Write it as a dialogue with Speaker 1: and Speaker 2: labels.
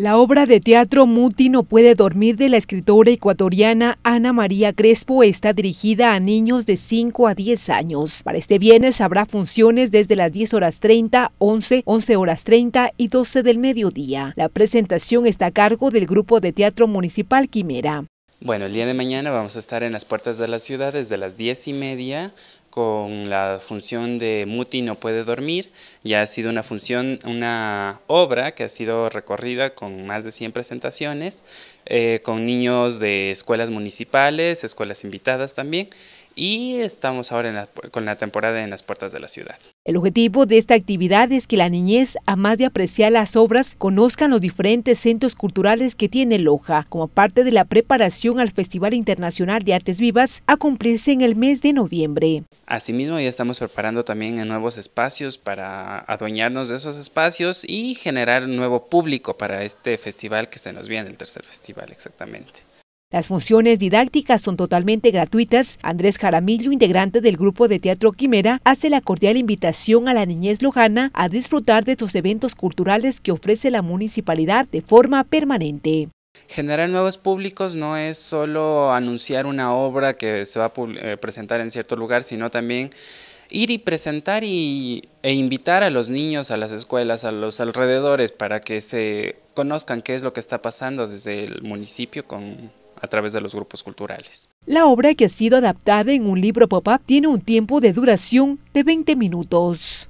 Speaker 1: La obra de teatro Muti no puede dormir de la escritora ecuatoriana Ana María Crespo está dirigida a niños de 5 a 10 años. Para este viernes habrá funciones desde las 10 horas 30, 11, 11 horas 30 y 12 del mediodía. La presentación está a cargo del Grupo de Teatro Municipal Quimera.
Speaker 2: Bueno, el día de mañana vamos a estar en las puertas de la ciudad desde las 10 y media con la función de Muti no puede dormir, ya ha sido una función, una obra que ha sido recorrida con más de 100 presentaciones, eh, con niños de escuelas municipales, escuelas invitadas también, y estamos ahora con la temporada en las puertas de la ciudad.
Speaker 1: El objetivo de esta actividad es que la niñez, a más de apreciar las obras, conozcan los diferentes centros culturales que tiene Loja, como parte de la preparación al Festival Internacional de Artes Vivas a cumplirse en el mes de noviembre.
Speaker 2: Asimismo, ya estamos preparando también nuevos espacios para adueñarnos de esos espacios y generar un nuevo público para este festival que se nos viene, el tercer festival exactamente.
Speaker 1: Las funciones didácticas son totalmente gratuitas. Andrés Jaramillo, integrante del grupo de teatro Quimera, hace la cordial invitación a la niñez lojana a disfrutar de estos eventos culturales que ofrece la municipalidad de forma permanente.
Speaker 2: Generar nuevos públicos no es solo anunciar una obra que se va a eh, presentar en cierto lugar, sino también ir y presentar y, e invitar a los niños, a las escuelas, a los alrededores para que se conozcan qué es lo que está pasando desde el municipio con a través de los grupos
Speaker 1: culturales. La obra que ha sido adaptada en un libro pop-up tiene un tiempo de duración de 20 minutos.